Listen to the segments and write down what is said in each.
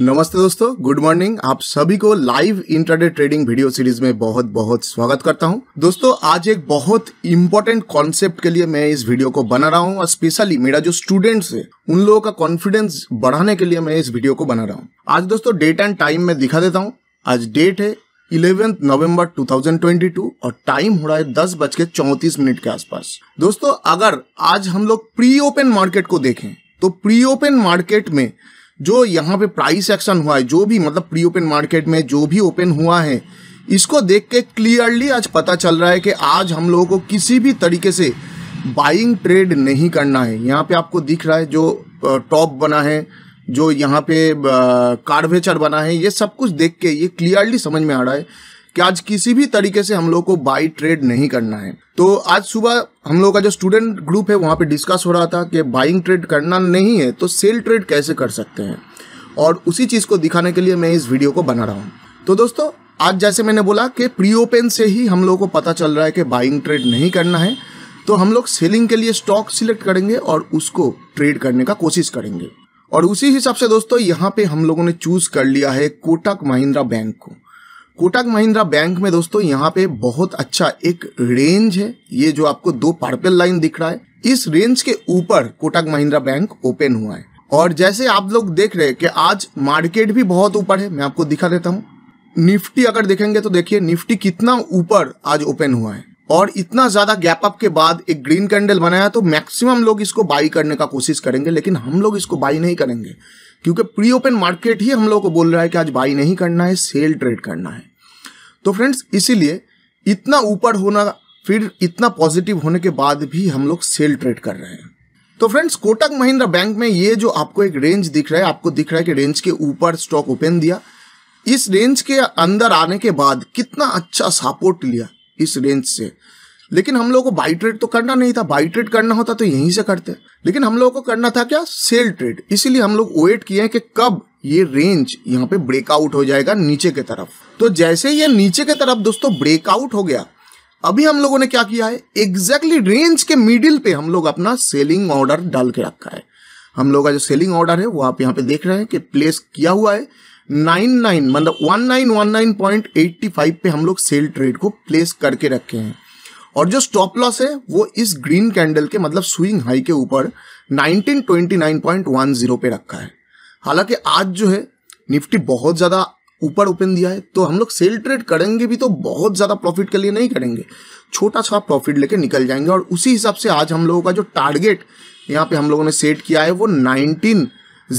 नमस्ते दोस्तों good morning आप सभी को live intraday trading video series में बहुत बहुत स्वागत करता हूं दोस्तों आज एक बहुत इंपॉर्टेंट कॉन्सेप्ट के लिए मैं इस वीडियो को बना रहा हूं और स्पेशली मेरा जो स्टूडेंट्स है उन लोगों का कॉन्फिडेंस बढ़ाने के लिए मैं इस वीडियो को बना रहा हूँ आज दोस्तों डेट एंड टाइम में दिखा देता हूँ आज डेट है इलेवेंथ नवंबर 2022 और टाइम हो रहा है दस बज के मिनट के आसपास दोस्तों अगर आज हम लोग प्री ओपन मार्केट को देखें तो प्री ओपन मार्केट में जो यहाँ पे प्राइस एक्शन हुआ है जो भी मतलब प्री ओपन मार्केट में जो भी ओपन हुआ है इसको देख के क्लियरली आज पता चल रहा है कि आज हम लोगों को किसी भी तरीके से बाइंग ट्रेड नहीं करना है यहाँ पे आपको दिख रहा है जो टॉप बना है जो यहाँ पे कार्वेचर बना है ये सब कुछ देख के ये क्लियरली समझ में आ रहा है कि आज किसी भी तरीके से हम लोग को बाई ट्रेड नहीं करना है तो आज सुबह हम लोग का जो स्टूडेंट ग्रुप है वहाँ पे डिस्कस हो रहा था कि बाइंग ट्रेड करना नहीं है तो सेल ट्रेड कैसे कर सकते हैं और उसी चीज़ को दिखाने के लिए मैं इस वीडियो को बना रहा हूँ तो दोस्तों आज जैसे मैंने बोला कि प्री ओपन से ही हम लोग को पता चल रहा है कि बाइंग ट्रेड नहीं करना है तो हम लोग सेलिंग के लिए स्टॉक सिलेक्ट करेंगे और उसको ट्रेड करने का कोशिश करेंगे और उसी हिसाब से दोस्तों यहाँ पे हम लोगों ने चूज कर लिया है कोटक महिंद्रा बैंक को कोटक महिंद्रा बैंक में दोस्तों यहाँ पे बहुत अच्छा एक रेंज है ये जो आपको दो पर्पल लाइन दिख रहा है इस रेंज के ऊपर कोटक महिंद्रा बैंक ओपन हुआ है और जैसे आप लोग देख रहे हैं कि आज मार्केट भी बहुत ऊपर है मैं आपको दिखा देता हूँ निफ्टी अगर देखेंगे तो देखिए निफ्टी कितना ऊपर आज ओपन हुआ है और इतना ज्यादा गैप अप के बाद एक ग्रीन कैंडल बनाया तो मैक्सिमम लोग इसको बाई करने का कोशिश करेंगे लेकिन हम लोग इसको बाई नहीं करेंगे क्योंकि प्री ओपन मार्केट ही हम लोग को बोल रहा है कि आज बाई नहीं करना है सेल ट्रेड करना है तो फ्रेंड्स इसीलिए इतना ऊपर होना फिर इतना पॉजिटिव होने के बाद भी हम लोग सेल ट्रेड कर रहे हैं तो फ्रेंड्स कोटक महिंद्रा बैंक में ये जो आपको एक रेंज दिख रहा है आपको दिख रहा है कि रेंज के ऊपर स्टॉक ओपन दिया इस रेंज के अंदर आने के बाद कितना अच्छा सपोर्ट लिया इस रेंज से लेकिन हम लोगों को बाई ट्रेड तो करना नहीं था बाई ट्रेड करना होता तो यहीं से करते लेकिन हम लोगों को करना था क्या सेल ट्रेड इसीलिए हम लोग वेट किए हैं कि कब ये रेंज यहाँ पे ब्रेकआउट हो जाएगा नीचे के तरफ तो जैसे ये नीचे के तरफ दोस्तों ब्रेकआउट हो गया अभी हम लोगों ने क्या किया है एग्जैक्टली exactly रेंज के मिडिल पे हम लोग अपना सेलिंग ऑर्डर डाल के रखा है हम लोग का जो सेलिंग ऑर्डर है वो आप यहाँ पे देख रहे हैं कि प्लेस किया हुआ है नाइन नाइन मतलब one nine one nine point eighty five पे हम लोग सेल ट्रेड को प्लेस करके रखे हैं और जो स्टॉप लॉस है वो इस ग्रीन कैंडल के मतलब स्विंग हाई के ऊपर 1929.10 पे रखा है हालांकि आज जो है निफ्टी बहुत ज़्यादा ऊपर ओपन दिया है तो हम लोग सेल ट्रेड करेंगे भी तो बहुत ज़्यादा प्रॉफिट के लिए नहीं करेंगे छोटा सा प्रॉफिट लेके निकल जाएंगे और उसी हिसाब से आज हम लोगों का जो टारगेट यहाँ पे हम लोगों ने सेट किया है वो nineteen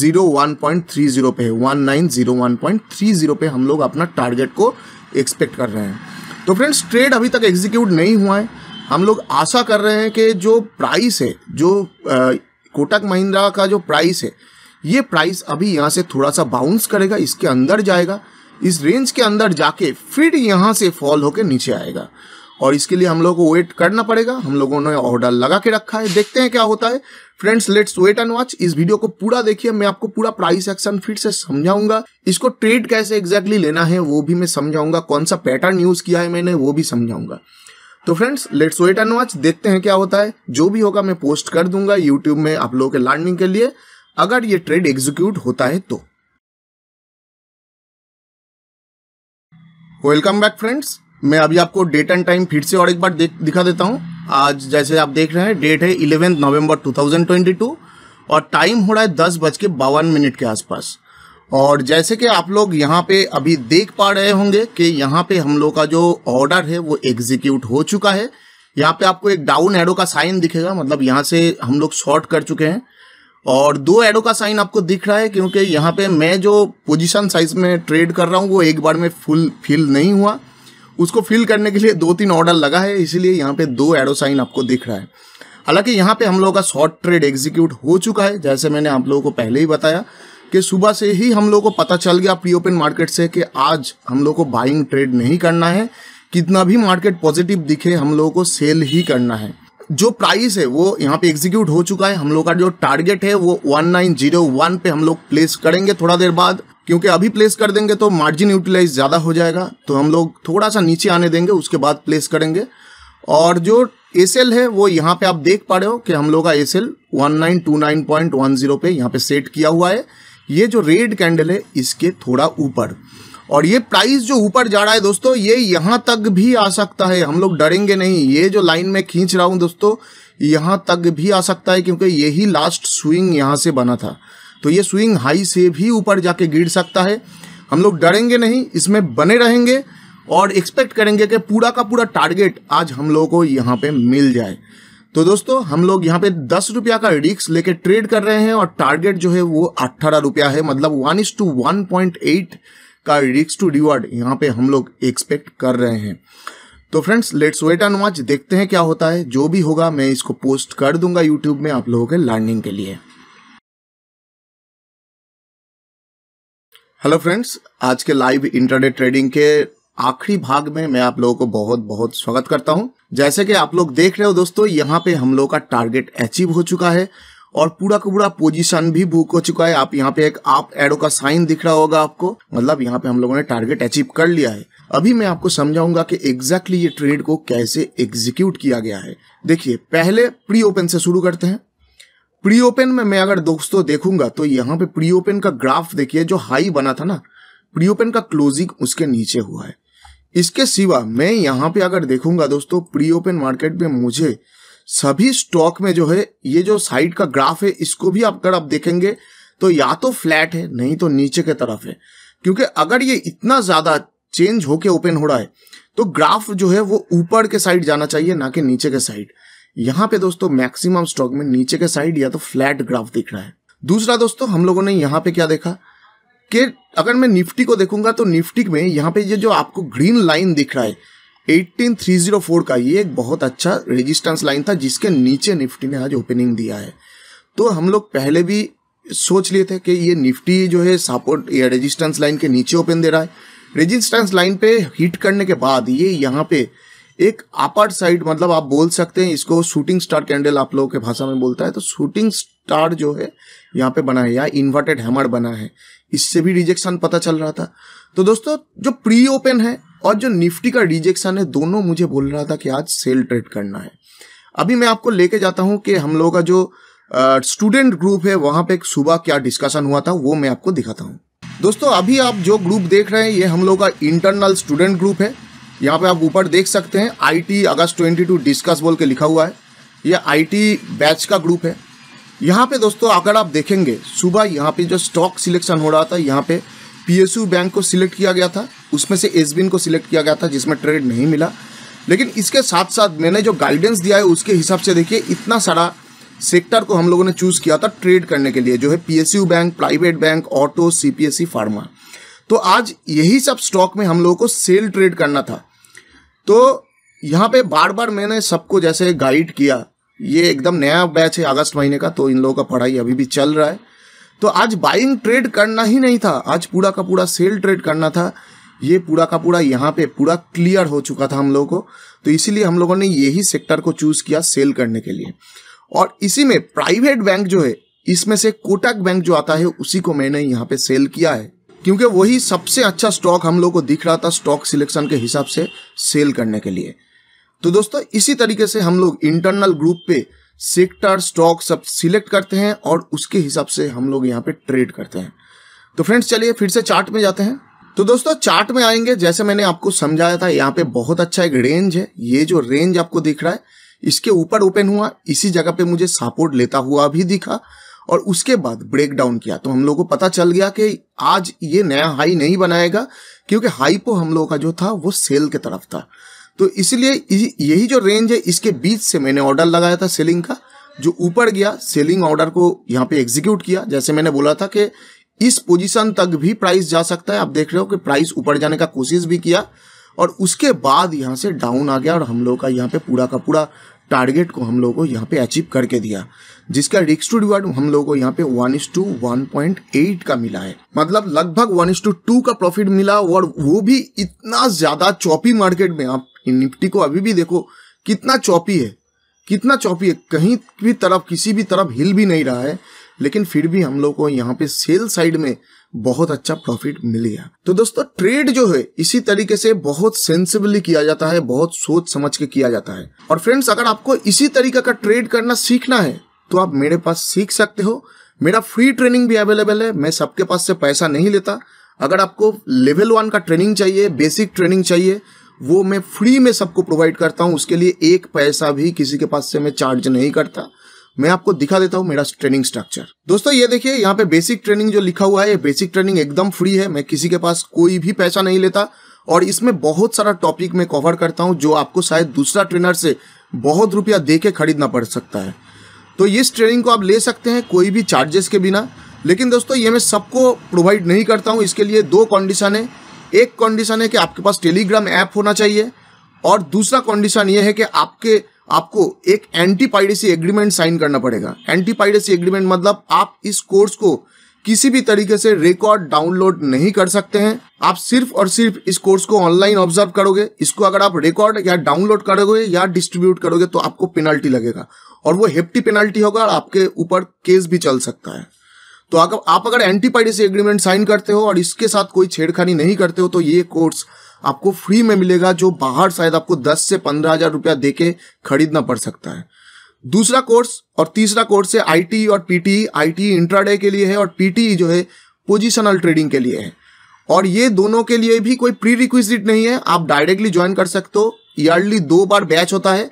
zero one point three zero पे है one nine zero one point three zero पे हम लोग अपना टारगेट को एक्सपेक्ट कर रहे हैं तो फ्रेंड्स ट्रेड अभी तक एग्जीक्यूट नहीं हुआ है हम लोग आशा कर रहे हैं कि जो प्राइस है जो कोटक महिंद्रा का जो प्राइस है ये प्राइस अभी यहाँ से थोड़ा सा बाउंस करेगा इसके अंदर जाएगा इस रेंज के अंदर जाके फिर यहाँ से फॉल होकर नीचे आएगा और इसके लिए हम लोग को वेट करना पड़ेगा हम लोगों ने ऑर्डर लगा के रखा है देखते हैं क्या होता है friends let's wait and watch इस वीडियो को पूरा देखिए मैं आपको पूरा प्राइस एक्शन फिर से समझाऊंगा इसको ट्रेड कैसे एग्जैक्टली exactly लेना है वो भी मैं समझाऊंगा कौन सा पैटर्न यूज किया है मैंने वो भी समझाऊंगा तो friends let's wait and watch देखते हैं क्या होता है जो भी होगा मैं पोस्ट कर दूंगा यूट्यूब में आप लोगों के लर्निंग के लिए अगर ये ट्रेड एग्जीक्यूट होता है तो वेलकम बैक फ्रेंड्स मैं अभी आपको डेट एंड टाइम फिर से और एक बार दिखा देता हूँ आज जैसे आप देख रहे हैं डेट है इलेवेंथ नवंबर 2022 और टाइम हो रहा है दस बज के बावन मिनट के आसपास और जैसे कि आप लोग यहाँ पे अभी देख पा रहे होंगे कि यहाँ पे हम लोग का जो ऑर्डर है वो एग्जीक्यूट हो चुका है यहाँ पे आपको एक डाउन एडो का साइन दिखेगा मतलब यहाँ से हम लोग शॉर्ट कर चुके हैं और दो एडो का साइन आपको दिख रहा है क्योंकि यहाँ पे मैं जो पोजिशन साइज में ट्रेड कर रहा हूँ वो एक बार में फुल फिल नहीं हुआ उसको फिल करने के लिए दो तीन ऑर्डर लगा है इसीलिए यहाँ पे दो एडो साइन आपको दिख रहा है हालांकि यहाँ पे हम लोगों का शॉर्ट ट्रेड एग्जीक्यूट हो चुका है जैसे मैंने आप लोगों को पहले ही बताया कि सुबह से ही हम लोग को पता चल गया प्री ओपन मार्केट से कि आज हम लोग को बाइंग ट्रेड नहीं करना है कितना भी मार्केट पॉजिटिव दिखे हम लोगों को सेल ही करना है जो प्राइस है वो यहाँ पे एग्जीक्यूट हो चुका है हम लोग का जो टारगेट है वो 1901 पे हम लोग प्लेस करेंगे थोड़ा देर बाद क्योंकि अभी प्लेस कर देंगे तो मार्जिन यूटिलाइज ज़्यादा हो जाएगा तो हम लोग थोड़ा सा नीचे आने देंगे उसके बाद प्लेस करेंगे और जो एस है वो यहाँ पे आप देख पा रहे हो कि हम लोग का एस एल पे यहाँ पे सेट किया हुआ है ये जो रेड कैंडल है इसके थोड़ा ऊपर और ये प्राइस जो ऊपर जा रहा है दोस्तों ये यहाँ तक भी आ सकता है हम लोग डरेंगे नहीं ये जो लाइन में खींच रहा हूँ दोस्तों यहाँ तक भी आ सकता है क्योंकि यही लास्ट स्विंग यहाँ से बना था तो ये स्विंग हाई से भी ऊपर जाके गिर सकता है हम लोग डरेंगे नहीं इसमें बने रहेंगे और एक्सपेक्ट करेंगे कि पूरा का पूरा टारगेट आज हम लोगों को यहाँ पे मिल जाए तो दोस्तों हम लोग यहाँ पे दस रुपया का रिक्स लेके ट्रेड कर रहे हैं और टारगेट जो है वो अट्ठारह रुपया है मतलब one is to one point eight का रिक्स टू रिवॉर्ड यहाँ पे हम लोग एक्सपेक्ट कर रहे हैं तो friends let's wait and watch देखते हैं क्या होता है जो भी होगा मैं इसको पोस्ट कर दूंगा यूट्यूब में आप लोगों के लर्निंग के लिए हेलो फ्रेंड्स आज के लाइव इंटरनेट ट्रेडिंग के आखिरी भाग में मैं आप लोगों को बहुत बहुत स्वागत करता हूं जैसे कि आप लोग देख रहे हो दोस्तों यहां पे हम लोगों का टारगेट अचीव हो चुका है और पूरा का पूरा पोजीशन भी बुक हो चुका है आप यहाँ पे एक आप एडो का साइन दिख रहा होगा आपको मतलब यहाँ पे हम लोगों ने टारगेट अचीव कर लिया है अभी मैं आपको समझाऊंगा कि एग्जैक्टली ये ट्रेड को कैसे एग्जीक्यूट किया गया है देखिए पहले प्री ओपन से शुरू करते हैं प्री ओपन में मैं अगर दोस्तों देखूंगा तो यहाँ पे प्री ओपन का ग्राफ देखिए जो हाई बना था ना प्री ओपन का क्लोजिंग उसके नीचे हुआ है इसके सिवा मैं यहाँ पे अगर देखूंगा दोस्तों प्री ओपन मार्केट में मुझे सभी स्टॉक में जो है ये जो साइड का ग्राफ है इसको भी अगर आप देखेंगे तो या तो फ्लैट है नहीं तो नीचे के तरफ है क्योंकि अगर ये इतना ज्यादा चेंज होके ओपन हो रहा है तो ग्राफ जो है वो ऊपर के साइड जाना चाहिए ना कि नीचे के साइड यहाँ पे दोस्तों मैक्सिमम स्टॉक में नीचे के साइड या तो फ्लैट ग्राफ दिख रहा है दूसरा दोस्तों हम लोगों ने यहाँ पे क्या देखा कि अगर मैं निफ्टी को देखूंगा तो निफ्टी में यहाँ पे ये जो आपको ग्रीन लाइन दिख रहा है 18304 का ये एक बहुत अच्छा रेजिस्टेंस लाइन था जिसके नीचे निफ्टी ने आज ओपनिंग दिया है तो हम लोग पहले भी सोच लिए थे कि ये निफ्टी जो है सपोर्ट या रेजिस्टेंस लाइन के नीचे ओपन दे रहा है रेजिस्टेंस लाइन पे हिट करने के बाद ये यहाँ पे एक अपर साइड मतलब आप बोल सकते हैं इसको शूटिंग स्टार कैंडल आप लोगों के भाषा में बोलता है तो शूटिंग स्टार जो है यहाँ पे बना है या इन्वर्टेड हैमर बना है इससे भी रिजेक्शन पता चल रहा था तो दोस्तों जो प्री ओपन है और जो निफ्टी का रिजेक्शन है दोनों मुझे बोल रहा था कि आज सेल ट्रेड करना है अभी मैं आपको लेके जाता हूं कि हम लोगों का जो स्टूडेंट ग्रुप है वहां पे सुबह क्या डिस्कशन हुआ था वो मैं आपको दिखाता हूँ दोस्तों अभी आप जो ग्रुप देख रहे हैं ये हम लोग का इंटरनल स्टूडेंट ग्रुप है यहाँ पे आप ऊपर देख सकते हैं IT August twenty two discuss बोल के लिखा हुआ है यह आईटी बैच का ग्रुप है यहाँ पे दोस्तों अगर आप देखेंगे सुबह यहाँ पे जो स्टॉक सिलेक्शन हो रहा था यहाँ पे पीएसयू बैंक को सिलेक्ट किया गया था उसमें से एस को सिलेक्ट किया गया था जिसमें ट्रेड नहीं मिला लेकिन इसके साथ साथ मैंने जो गाइडेंस दिया है उसके हिसाब से देखिए इतना सारा सेक्टर को हम लोगों ने चूज़ किया था ट्रेड करने के लिए जो है P bank private bank auto सी फार्मा तो आज यही सब स्टॉक में हम लोगों को सेल ट्रेड करना था तो यहाँ पे बार बार मैंने सबको जैसे गाइड किया ये एकदम नया बैच है अगस्त महीने का तो इन लोगों का पढ़ाई अभी भी चल रहा है तो आज बाइंग ट्रेड करना ही नहीं था आज पूरा का पूरा सेल ट्रेड करना था ये पूरा का पूरा यहाँ पे पूरा क्लियर हो चुका था हम लोगों को तो इसीलिए हम लोगों ने यही सेक्टर को चूज किया सेल करने के लिए और इसी में प्राइवेट बैंक जो है इसमें से कोटक बैंक जो आता है उसी को मैंने यहाँ पे सेल किया है क्योंकि वही सबसे अच्छा स्टॉक हम लोग को दिख रहा था स्टॉक सिलेक्शन के हिसाब से सेल करने के लिए तो दोस्तों इसी तरीके से हम लोग इंटरनल ग्रुप पे सेक्टर स्टॉक सब सिलेक्ट करते हैं और उसके हिसाब से हम लोग यहाँ पे ट्रेड करते हैं तो फ्रेंड्स चलिए फिर से चार्ट में जाते हैं तो दोस्तों चार्ट में आएंगे जैसे मैंने आपको समझाया था यहाँ पे बहुत अच्छा एक रेंज है ये जो रेंज आपको दिख रहा है इसके ऊपर ओपन हुआ इसी जगह पे मुझे सपोर्ट लेता हुआ भी दिखा और उसके बाद ब्रेक डाउन किया तो हम लोगों को पता चल गया कि आज ये नया हाई नहीं बनाएगा क्योंकि हाई पो हम लोगों का जो था वो सेल के तरफ था तो इसलिए यही जो रेंज है इसके बीच से मैंने ऑर्डर लगाया था सेलिंग का जो ऊपर गया सेलिंग ऑर्डर को यहाँ पे एग्जीक्यूट किया जैसे मैंने बोला था कि इस पोजीशन तक भी प्राइस जा सकता है आप देख रहे हो कि प्राइस ऊपर जाने का कोशिश भी किया और उसके बाद यहाँ से डाउन आ गया और हम लोगों का यहाँ पे पूरा का पूरा टारगेट को हम लोगों को यहाँ पे अचीव करके दिया जिसका रिक्स टू रिवार्ड हम लोगों को यहाँ पे one is to one point eight का मिला है मतलब लगभग वन इज टू टू का प्रॉफिट मिला और वो भी इतना ज्यादा चौपी मार्केट में आप निफ्टी को अभी भी देखो कितना चौपी है कितना चौपी है कहीं भी तरफ किसी भी तरफ हिल भी नहीं रहा है लेकिन फिर भी हम लोग को यहाँ पे सेल साइड में बहुत अच्छा प्रॉफिट मिल गया तो दोस्तों ट्रेड जो है इसी तरीके से बहुत सेंसिबली किया जाता है बहुत सोच समझ के किया जाता है और फ्रेंड्स अगर आपको इसी तरीके का ट्रेड करना सीखना है तो आप मेरे पास सीख सकते हो मेरा फ्री ट्रेनिंग भी अवेलेबल है मैं सबके पास से पैसा नहीं लेता अगर आपको लेवल वन का ट्रेनिंग चाहिए बेसिक ट्रेनिंग चाहिए वो मैं फ्री में सबको प्रोवाइड करता हूँ उसके लिए एक पैसा भी किसी के पास से मैं चार्ज नहीं करता मैं आपको दिखा देता हूँ मेरा ट्रेनिंग स्ट्रक्चर दोस्तों ये देखिए यहाँ पे बेसिक ट्रेनिंग जो लिखा हुआ है बेसिक ट्रेनिंग एकदम फ्री है मैं किसी के पास कोई भी पैसा नहीं लेता और इसमें बहुत सारा टॉपिक मैं कवर करता हूँ जो आपको शायद दूसरा ट्रेनर से बहुत रुपया दे के खरीदना पड़ सकता है तो इस ट्रेनिंग को आप ले सकते हैं कोई भी चार्जेस के बिना लेकिन दोस्तों ये मैं सबको प्रोवाइड नहीं करता हूँ इसके लिए दो कंडीशन है एक कंडीशन है कि आपके पास टेलीग्राम ऐप होना चाहिए और दूसरा कंडीशन ये है कि आपके आपको एक एंटी पायरेसी एग्रीमेंट साइन करना पड़ेगा एंटी पायरेसी एग्रीमेंट मतलब आप इस कोर्स को किसी भी तरीके से रिकॉर्ड डाउनलोड नहीं कर सकते हैं आप सिर्फ और सिर्फ इस कोर्स को ऑनलाइन ऑब्जर्व करोगे इसको अगर आप रिकॉर्ड या डाउनलोड करोगे या डिस्ट्रीब्यूट करोगे तो आपको पेनल्टी लगेगा और वो हेफ्टी पेनल्टी होगा और आपके ऊपर केस भी चल सकता है तो अगर आप अगर एंटी पाइडेसी एग्रीमेंट साइन करते हो और इसके साथ कोई छेड़खानी नहीं करते हो तो ये कोर्स आपको फ्री में मिलेगा जो बाहर शायद आपको दस से पंद्रह हजार रुपया देके खरीदना पड़ सकता है दूसरा कोर्स और तीसरा कोर्स है आईटी और पीटी आईटी इंट्राडे के लिए है और पीटीई e जो है पोजिशनल ट्रेडिंग के लिए है और ये दोनों के लिए भी कोई प्री रिक्विजिट नहीं है आप डायरेक्टली ज्वाइन कर सकते हो ईयरली दो बार बैच होता है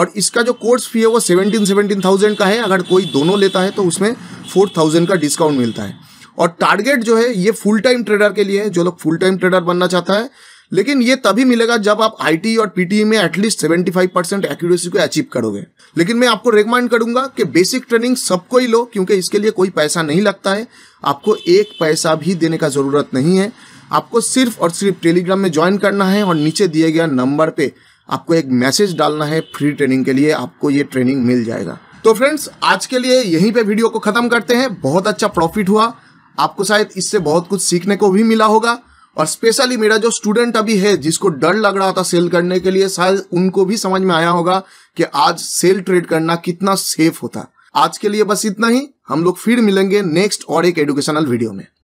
और इसका जो कोर्स फी है वो सेवनटीन सेवनटीन थाउजेंड का है अगर कोई दोनों लेता है तो उसमें फोर थाउजेंड का डिस्काउंट मिलता है और टारगेट जो है ये फुल टाइम ट्रेडर के लिए है जो लोग फुल टाइम ट्रेडर बनना चाहता है लेकिन ये तभी मिलेगा जब आप आई e और पीटीई e में एटलीस्ट 75 परसेंट एक्यूरेसी को अचीव करोगे लेकिन मैं आपको रिकमेंड करूंगा कि बेसिक ट्रेनिंग सबको ही लो क्योंकि इसके लिए कोई पैसा नहीं लगता है आपको एक पैसा भी देने का ज़रूरत नहीं है आपको सिर्फ और सिर्फ टेलीग्राम में ज्वाइन करना है और नीचे दिए गए नंबर पे आपको एक मैसेज डालना है फ्री ट्रेनिंग के लिए आपको ये ट्रेनिंग मिल जाएगा तो फ्रेंड्स आज के लिए यहीं पे वीडियो को ख़त्म करते हैं बहुत अच्छा प्रॉफिट हुआ आपको शायद इससे बहुत कुछ सीखने को भी मिला होगा और स्पेशली मेरा जो स्टूडेंट अभी है जिसको डर लग रहा था सेल करने के लिए शायद उनको भी समझ में आया होगा कि आज सेल ट्रेड करना कितना सेफ होता आज के लिए बस इतना ही हम लोग फिर मिलेंगे नेक्स्ट और एक एडुकेशनल वीडियो में